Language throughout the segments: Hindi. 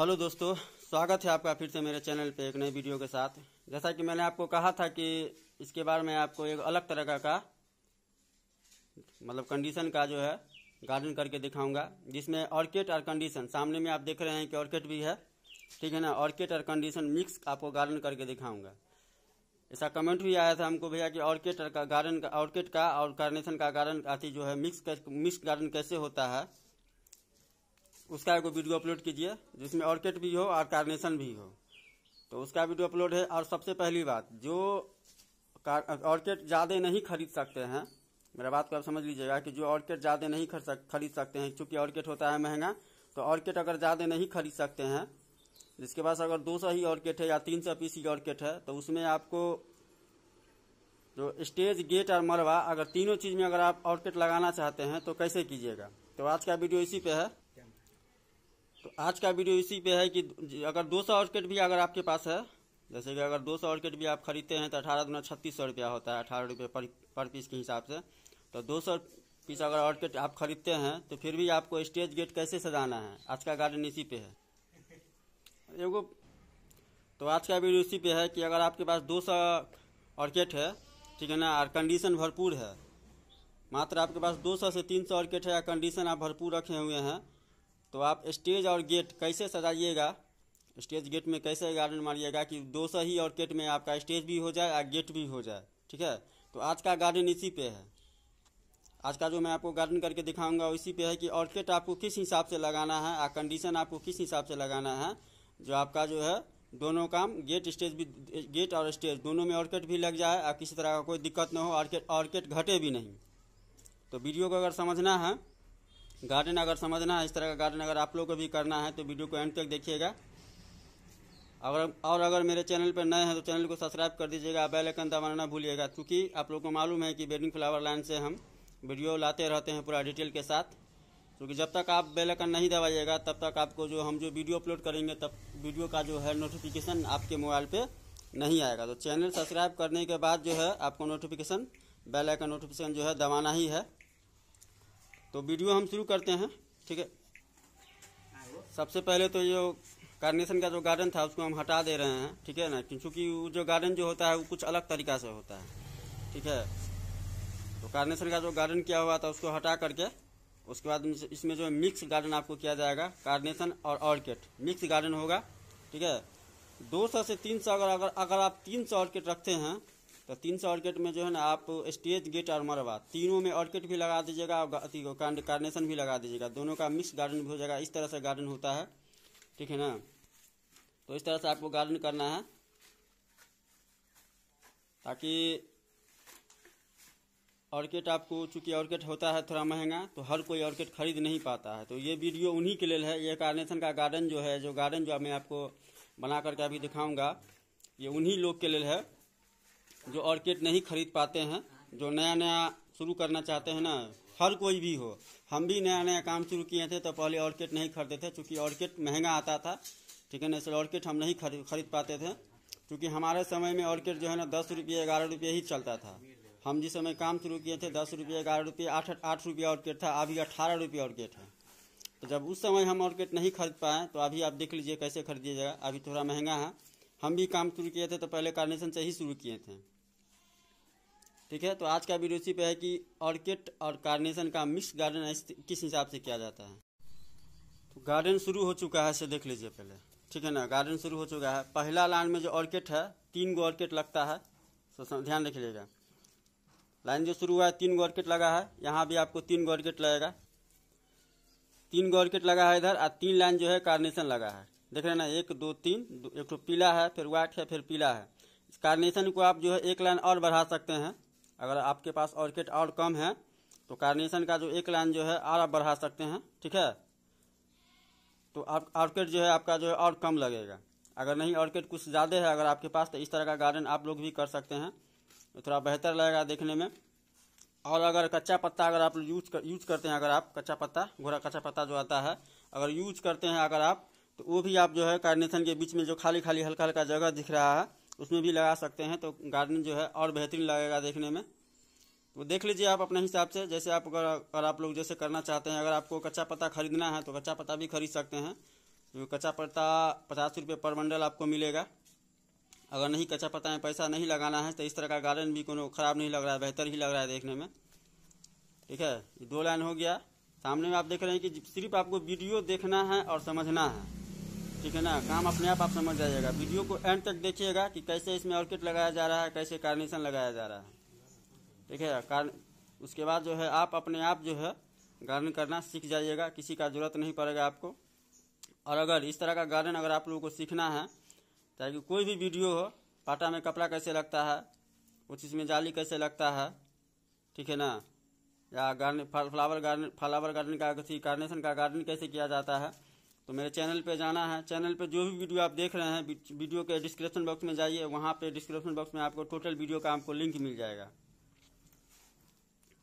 हेलो दोस्तों स्वागत है आपका फिर से मेरे चैनल पे एक नए वीडियो के साथ जैसा कि मैंने आपको कहा था कि इसके बारे में आपको एक अलग तरह का, का मतलब कंडीशन का जो है गार्डन करके दिखाऊंगा जिसमें ऑर्किड और कंडीशन सामने में आप देख रहे हैं कि ऑर्किड भी है ठीक है ना ऑर्किड और कंडीशन मिक्स आपको गार्डन करके दिखाऊंगा ऐसा कमेंट भी आया था हमको भैया कि ऑर्किड का गार्डन का ऑर्किड का और कार्नेशन का गार्डन आती जो है मिक्स मिक्स गार्डन कैसे होता है उसका एगो वीडियो अपलोड कीजिए जिसमें ऑर्किड भी हो और कार्नेशन भी हो तो उसका वीडियो अपलोड है और सबसे पहली बात जो ऑर्किड ज़्यादा नहीं खरीद सकते हैं मेरा बात को आप समझ लीजिएगा कि जो ऑर्किड ज़्यादा नहीं खरीद सकते हैं क्योंकि ऑर्किड होता है महंगा तो ऑर्किड अगर ज़्यादा नहीं खरीद सकते हैं जिसके पास अगर दो सौ ही ऑर्किड है या तीन सौ पीस ही ऑर्किड है तो उसमें आपको जो स्टेज गेट और मरवा अगर तीनों चीज़ में अगर आप ऑर्किड लगाना चाहते हैं तो कैसे कीजिएगा तो आज का वीडियो इसी पे है तो आज का वीडियो इसी पे है कि अगर 200 ऑर्किड भी अगर आपके पास है जैसे कि अगर 200 ऑर्किड भी आप खरीदते हैं तो अठारह दुना छत्तीस सौ रुपया होता है अठारह रुपये पर, पर पीस के हिसाब से तो 200 पीस अगर ऑर्किड आप खरीदते हैं तो फिर भी आपको स्टेज गेट कैसे सजाना है आज का गार्डन इसी पे है एगो तो आज का वीडियो इसी पे है कि अगर आपके पास दो सौ है ठीक है ना और कंडीशन भरपूर है मात्र आपके पास 200 से 300 सौ है या कंडीशन आप भरपूर रखे हुए हैं तो आप स्टेज और गेट कैसे सजाइएगा स्टेज गेट में कैसे गार्डन मारिएगा कि दो सही और गेट में आपका स्टेज भी हो जाए और गेट भी हो जाए ठीक है तो आज का गार्डन इसी पे है आज का जो मैं आपको गार्डन करके दिखाऊंगा इसी पे है कि ऑर्किड आपको किस हिसाब से लगाना है और कंडीशन आपको किस हिसाब से लगाना है जो आपका जो है दोनों काम गेट स्टेज भी गेट और स्टेज दोनों में ऑर्किड भी लग जाए और किसी तरह का कोई दिक्कत ना हो ऑर्किड ऑर्किड घटे भी नहीं तो वीडियो को अगर समझना है गार्डन अगर समझना है इस तरह का गार्डन अगर आप लोग को भी करना है तो वीडियो को एंड तक देखिएगा और और अगर मेरे चैनल पर नए हैं तो चैनल को सब्सक्राइब कर दीजिएगा बेल आइकन दबाना ना भूलिएगा क्योंकि आप लोग को मालूम है कि बेडिंग फ्लावर लाइन से हम वीडियो लाते रहते हैं पूरा डिटेल के साथ क्योंकि जब तक आप बेल आइकन नहीं दबाइएगा तब तक आपको जो हम जो वीडियो अपलोड करेंगे तब वीडियो का जो है नोटिफिकेशन आपके मोबाइल पर नहीं आएगा तो चैनल सब्सक्राइब करने के बाद जो है आपको नोटिफिकेशन बेल आइकन नोटिफिकेशन जो है दबाना ही है तो वीडियो हम शुरू करते हैं ठीक है सबसे पहले तो जो कार्नेशन का जो गार्डन था उसको हम हटा दे रहे हैं ठीक है ना क्योंकि जो गार्डन जो होता है वो कुछ अलग तरीका से होता है ठीक है तो कार्नेशन का जो गार्डन किया हुआ था उसको हटा करके उसके बाद इसमें जो मिक्स गार्डन आपको किया जाएगा कार्नेशन और ऑर्किड मिक्स गार्डन होगा ठीक है दो सौ से तीन सौ अगर अगर अगर आप तीन सौ ऑर्किड रखते हैं तो तीन सौ ऑर्किड में जो है ना आप स्टेज गेट और मरवा तीनों में ऑर्किड भी लगा दीजिएगा और कार्नेशन भी लगा दीजिएगा दोनों का मिक्स गार्डन भी हो जाएगा इस तरह से गार्डन होता है ठीक है ना तो इस तरह से आपको गार्डन करना है ताकि ऑर्किड आपको चूंकि ऑर्किड होता है थोड़ा महंगा तो हर कोई ऑर्किड खरीद नहीं पाता है तो ये वीडियो उन्हीं के लिए है ये कार्नेशन का गार्डन जो है जो गार्डन जो मैं आपको बना करके अभी दिखाऊंगा ये उन्हीं लोग के लिए है जो ऑर्किड नहीं खरीद पाते हैं जो नया नया शुरू करना चाहते हैं ना हर कोई भी हो हम भी नया नया काम शुरू किए थे तो पहले ऑर्किड नहीं खरीदे थे चूँकि ऑर्किड महंगा आता था ठीक है ना इसलिए ऑर्किड हम नहीं खरीद खरीद पाते थे क्योंकि हमारे समय में ऑर्किड जो है ना दस रुपये ग्यारह रुपये ही चलता था हम जिस समय काम शुरू किए थे दस रुपये ग्यारह रुपये आठ आठ रुपये ऑर्किड था अभी अट्ठारह रुपये ऑर्किड है तो जब उस समय हम ऑर्किड नहीं खरीद पाए तो अभी आप देख लीजिए कैसे खरीदिएगा अभी थोड़ा महंगा है हम भी काम शुरू किए थे तो पहले कार्नेशन से ही शुरू किए थे ठीक है तो आज का वीडियो इसी पे है कि ऑर्किड और कार्नेशन का मिक्स गार्डन किस हिसाब से किया जाता है तो गार्डन शुरू हो चुका है इसे देख लीजिए पहले ठीक है ना गार्डन शुरू हो चुका है पहला लाइन में जो ऑर्किड है तीन गो ऑर्किड लगता है तो ध्यान रखिएगा लाइन जो शुरू हुआ है तीन गो ऑर्किड लगा है यहाँ भी आपको तीन गो ऑर्किड लगेगा तीन गो ऑर्किड लगा है इधर और तीन लाइन जो है कार्नेशन लगा है देख रहे ना एक दो तीन दो, एक तो पीला है फिर व्हाइट है फिर पीला है इस कार्नेशन को आप जो है एक लाइन और बढ़ा सकते हैं अगर आपके पास ऑर्किड और कम है तो कार्नेशन का जो एक लाइन जो है और आप बढ़ा सकते हैं ठीक है तो आप ऑर्किड जो है आपका जो है और कम लगेगा अगर नहीं ऑर्किड कुछ ज़्यादा है अगर आपके पास तो इस तरह का गार्डन आप लोग भी कर सकते हैं तो थोड़ा बेहतर लगेगा देखने में और अगर कच्चा पत्ता अगर आप यूज कर यूज करते हैं अगर आप कच्चा पत्ता घोड़ा कच्चा पत्ता जो आता है अगर यूज करते हैं अगर आप तो वो भी आप जो है कार्नेशन के बीच में जो खाली खाली हल्का हल्का जगह दिख रहा है उसमें भी लगा सकते हैं तो गार्डन जो है और बेहतरीन लगेगा देखने में तो देख लीजिए आप अपने हिसाब से जैसे आप अगर अगर आप लोग जैसे करना चाहते हैं अगर आपको कच्चा पत्ता खरीदना है तो कच्चा पत्ता भी खरीद सकते हैं तो कच्चा पत्ता पचास रुपये पर मंडल आपको मिलेगा अगर नहीं कच्चा पत्ता में पैसा नहीं लगाना है तो इस तरह का गार्डन भी कोई ख़राब नहीं लग रहा है बेहतर ही लग रहा है देखने में ठीक है दो लाइन हो गया सामने में आप देख रहे हैं कि सिर्फ आपको वीडियो देखना है और समझना है ठीक है ना काम अपने आप आप समझ जाइएगा वीडियो को एंड तक देखिएगा कि कैसे इसमें ऑर्किड लगाया जा रहा है कैसे कार्नेशन लगाया जा रहा है ठीक है कार उसके बाद जो है आप अपने आप जो है गार्डन करना सीख जाइएगा किसी का जरूरत नहीं पड़ेगा आपको और अगर इस तरह का गार्डन अगर आप लोगों को सीखना है ताकि कोई भी वीडियो हो पाटा में कपड़ा कैसे लगता है कुछ चीज़ में जाली कैसे लगता है ठीक है ना या garden flower garden flower garden का कार्नेशन का गार्डन कैसे किया जाता है तो मेरे चैनल पे जाना है चैनल पे जो भी वीडियो आप देख रहे हैं वीडियो के डिस्क्रिप्शन बॉक्स में जाइए वहाँ पे डिस्क्रिप्शन बॉक्स में आपको टोटल वीडियो का आपको लिंक मिल जाएगा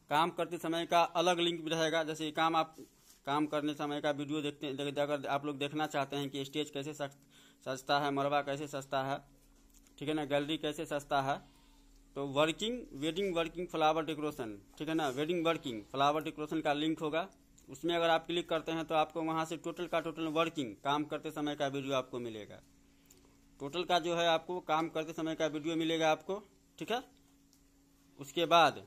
काम करते समय का अलग लिंक भी रहेगा जैसे काम आप काम करने समय का वीडियो देखते देख अगर आप लोग देखना चाहते हैं कि स्टेज कैसे सस्ता है मरवा कैसे सस्ता है ठीक है ना गैलरी कैसे सस्ता है तो working wedding working flower decoration ठीक है ना वेडिंग वर्किंग फ्लावर डेकोरेशन का लिंक होगा उसमें अगर आप क्लिक करते हैं तो आपको वहाँ से टोटल का टोटल वर्किंग काम करते समय का वीडियो आपको मिलेगा टोटल का जो है आपको काम करते समय का वीडियो मिलेगा आपको ठीक है उसके बाद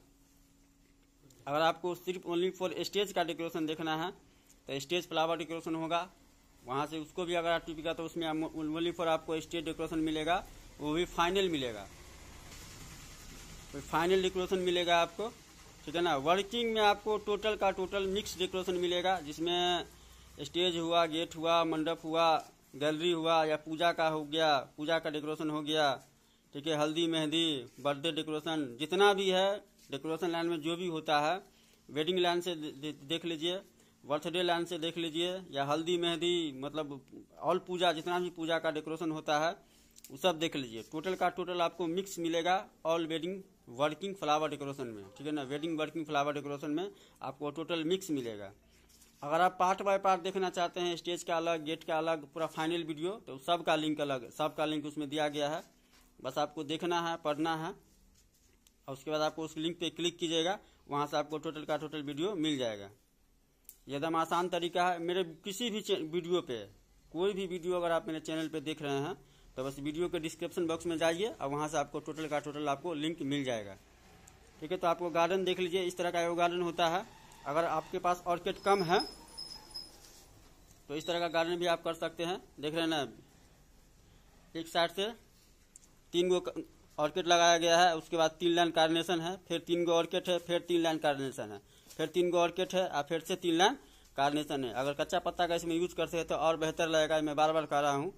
अगर आपको सिर्फ ओनली फॉर स्टेज का डेकोरेशन देखना है तो स्टेज फ्लावर डेकोरेशन होगा वहाँ से उसको भी अगर आप टिपेगा तो उसमें ओनली फॉर आपको स्टेज डेकोरेशन मिलेगा वो भी फाइनल मिलेगा फाइनल तो डेकोरेशन मिलेगा आपको ठीक है ना वर्किंग में आपको टोटल का टोटल मिक्स डेकोरेशन मिलेगा जिसमें स्टेज हुआ गेट हुआ मंडप हुआ गैलरी हुआ या पूजा का हो गया पूजा का डेकोरेशन हो गया ठीक है हल्दी मेहंदी बर्थडे डेकोरेशन जितना भी है डेकोरेशन लाइन में जो भी होता है वेडिंग लाइन से देख लीजिए बर्थडे लाइन से देख लीजिए या हल्दी मेहंदी मतलब ऑल पूजा जितना भी पूजा का डेकोरेशन होता है वो सब देख लीजिए टोटल का टोटल आपको मिक्स मिलेगा all wedding working flower decoration में ठीक है ना वेडिंग वर्किंग फ्लावर डेकोरेशन में आपको टोटल मिक्स मिलेगा अगर आप पार्ट बाय पार्ट देखना चाहते हैं स्टेज का अलग गेट का अलग पूरा फाइनल वीडियो तो सब का लिंक अलग सब का लिंक उसमें दिया गया है बस आपको देखना है पढ़ना है और उसके बाद आपको उस लिंक पे क्लिक कीजिएगा वहाँ से आपको टोटल का टोटल वीडियो मिल जाएगा एकदम आसान तरीका है मेरे किसी भी वीडियो पे कोई भी वीडियो अगर आप मेरे चैनल पे देख रहे हैं तो बस वीडियो के डिस्क्रिप्शन बॉक्स में जाइए और वहाँ से आपको टोटल का टोटल आपको लिंक मिल जाएगा ठीक है तो आपको गार्डन देख लीजिए इस तरह का एगो गार्डन होता है अगर आपके पास ऑर्किड कम है तो इस तरह का गार्डन भी आप कर सकते हैं देख रहे हैं ना एक साइड से तीन गो ऑर्किड लगाया गया है उसके बाद तीन लाइन कार्नेशन है फिर तीन गो ऑर्किड है फिर तीन लाइन कार्नेशन है फिर तीन गो ऑर्किड है और फिर से तीन लाइन कार्नेशन है अगर कच्चा पत्ता का इसमें यूज करते हैं तो और बेहतर लगेगा मैं बार बार कह रहा हूँ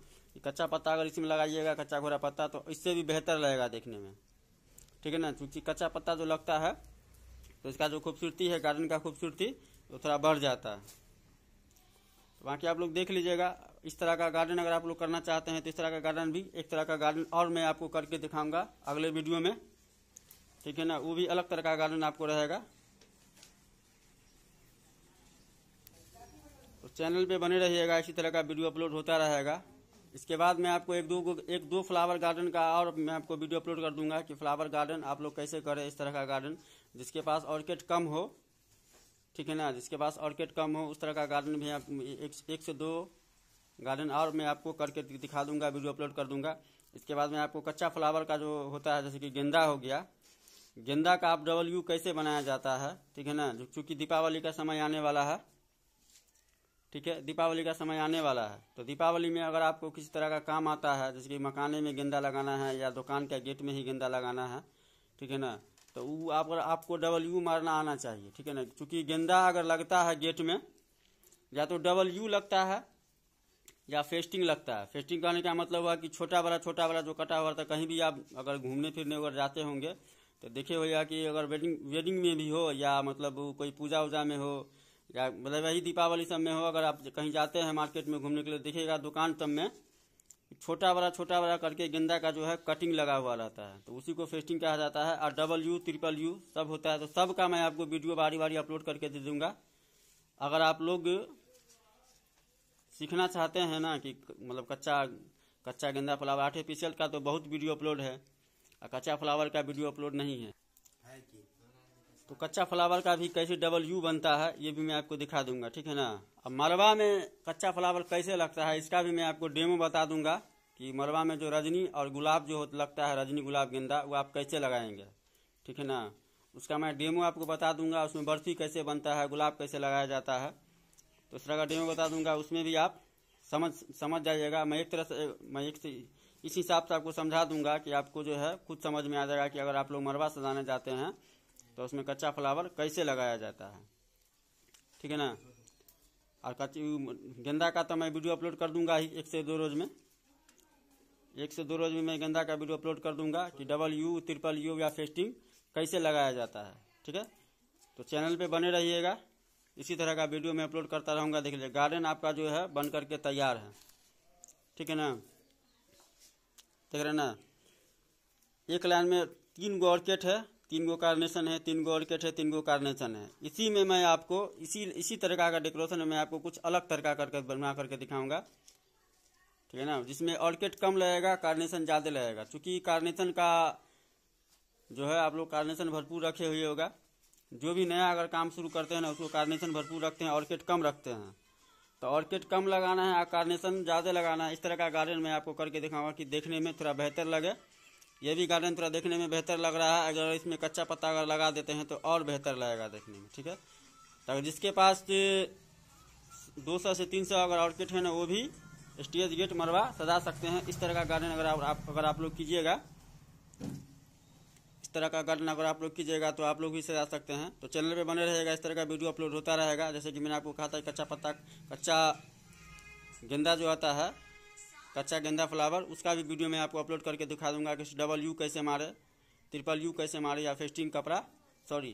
कच्चा पत्ता अगर इसमें लगाइएगा कच्चा घोरा पत्ता तो इससे भी बेहतर रहेगा देखने में ठीक है ना क्योंकि कच्चा पत्ता जो लगता है तो इसका जो खूबसूरती है गार्डन का खूबसूरती वो थोड़ा बढ़ जाता है तो बाकी आप लोग देख लीजिएगा इस तरह का गार्डन अगर आप लोग करना चाहते हैं तो इस तरह का गार्डन भी एक तरह का गार्डन और मैं आपको करके दिखाऊंगा अगले वीडियो में ठीक है ना वो भी अलग तरह का गार्डन आपको रहेगा तो चैनल पे बने रहिएगा इसी तरह का वीडियो अपलोड होता रहेगा इसके बाद मैं आपको एक दो एक दो फ्लावर गार्डन का और मैं आपको वीडियो अपलोड कर दूंगा कि फ्लावर गार्डन आप लोग कैसे करें इस तरह का गार्डन जिसके पास ऑर्किड कम हो ठीक है ना जिसके पास ऑर्किड कम हो उस तरह का गार्डन भी आप एक, एक से दो गार्डन और मैं आपको करके दिखा दूंगा वीडियो अपलोड कर दूंगा इसके बाद मैं आपको कच्चा फ्लावर का जो होता है जैसे कि गेंदा हो गया गेंदा का आप डबल यू कैसे बनाया जाता है ठीक है ना चूँकि दीपावली का समय आने वाला है ठीक है दीपावली का समय आने वाला है तो दीपावली में अगर आपको किसी तरह का काम आता है जैसे कि मकाने में गेंदा लगाना है या दुकान के गेट में ही गेंदा लगाना है ठीक है ना तो वो आप अगर आपको डबल यू मारना आना चाहिए ठीक है ना चूँकि गेंदा अगर लगता है गेट में या तो डबल यू लगता है या फेस्टिंग लगता है फेस्टिंग करने का मतलब हुआ कि छोटा वाला छोटा वाला जो कटा हुआ था कहीं भी आप अगर घूमने फिरने अगर जाते होंगे तो देखे होगा कि अगर वेडिंग वेडिंग में भी हो या मतलब कोई पूजा उजा में हो या मतलब यही दीपावली सब में हो अगर आप कहीं जाते हैं मार्केट में घूमने के लिए देखिएगा दुकान सब में छोटा बड़ा छोटा बड़ा करके गेंदा का जो है कटिंग लगा हुआ रहता है तो उसी को फेस्टिंग कहा जाता है और डबल यू ट्रिपल यू सब होता है तो सब का मैं आपको वीडियो बारी बारी अपलोड करके दे दूंगा अगर आप लोग सीखना चाहते हैं ना कि मतलब कच्चा कच्चा गेंदा फ्लावर आर्टिफिशियल का तो बहुत वीडियो अपलोड है और कच्चा फ्लावर का वीडियो अपलोड नहीं है तो कच्चा फ्लावर का भी कैसे डबल यू बनता है ये भी मैं आपको दिखा दूंगा ठीक है ना अब मलबा में कच्चा फ्लावर कैसे लगता है इसका भी मैं आपको डेमो बता दूंगा कि मलबा में जो रजनी और गुलाब जो लगता है रजनी गुलाब गेंदा वो आप कैसे लगाएंगे ठीक है ना उसका मैं डेमो आपको बता दूंगा उसमें बर्फी कैसे बनता है गुलाब कैसे लगाया जाता है तो तरह का डेमो बता दूंगा उसमें भी आप समझ समझ जाइएगा मैं एक तरह से मैं एक इस हिसाब से आपको समझा दूंगा कि आपको जो है खुद समझ में आ जाएगा कि अगर आप लोग मरवा सजाने जाते हैं तो उसमें कच्चा फ्लावर कैसे लगाया जाता है ठीक है ना और कच्ची गेंदा का तो मैं वीडियो अपलोड कर दूंगा ही एक से दो रोज में एक से दो रोज में मैं गेंदा का वीडियो अपलोड कर दूंगा कि डबल यू ट्रिपल यू या फेस्टिंग कैसे लगाया जाता है ठीक है तो चैनल पे बने रहिएगा इसी तरह का वीडियो मैं अपलोड करता रहूँगा देख लीजिए गार्डन आपका जो है बन करके तैयार है ठीक है ना देख रहे ना एक लाइन में तीन गो ऑर्किड है तीन गो कार्नेशन है तीन गो ऑर्केट है तीन गो कार्नेशन है इसी में मैं आपको इसी इसी तरह का डेकोरेशन है मैं आपको कुछ अलग तरह करके बना करके दिखाऊंगा ठीक है ना जिसमें ऑर्केट कम लगेगा कार्नेशन ज़्यादा लगेगा चूँकि कार्नेशन का जो है आप लोग कार्नेशन भरपूर रखे हुए होगा जो भी नया अगर काम शुरू करते हैं ना उसको कार्नेशन भरपूर रखते हैं ऑर्केट कम रखते हैं तो ऑर्किड कम लगाना है और कार्नेशन ज़्यादा लगाना है इस तरह का गार्डन मैं आपको करके दिखाऊंगा कि देखने में थोड़ा बेहतर लगे ये भी गार्डन थोड़ा देखने में बेहतर लग रहा है अगर इसमें कच्चा पत्ता अगर लगा देते हैं तो और बेहतर लगेगा देखने में ठीक है तो जिसके पास दो सौ से तीन सौ अगर ऑर्किड है ना वो भी स्टेज गेट मरवा सजा सकते हैं इस तरह का गार्डन अगर आप अगर आप लोग कीजिएगा इस तरह का गार्डन अगर आप लोग कीजिएगा तो आप लोग भी सजा सकते हैं तो चैनल पे बने रहेगा इस तरह का वीडियो अपलोड होता रहेगा जैसे कि मैंने आपको कहा था कच्चा पत्ता कच्चा गेंदा जो आता है कच्चा गेंदा फ्लावर उसका भी वीडियो मैं आपको अपलोड करके दिखा दूंगा कि डबल यू कैसे मारे ट्रिपल यू कैसे मारे या फेस्टिंग कपड़ा सॉरी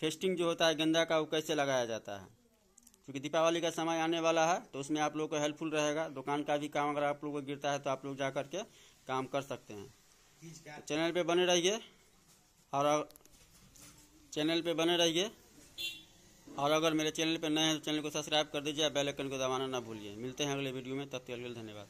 फेस्टिंग जो होता है गेंदा का वो कैसे लगाया जाता है क्योंकि दीपावली का समय आने वाला है तो उसमें आप लोग को हेल्पफुल रहेगा दुकान का भी काम अगर आप लोग को गिरता है तो आप लोग जा करके काम कर सकते हैं तो चैनल पे बने रहिए और चैनल पे बने रहिए और अगर मेरे चैनल पर नए हैं तो चैनल को सब्सक्राइब कर दीजिए बेल आइकन को दबाना ना भूलिए मिलते हैं अगले वीडियो में तब तक धन्यवाद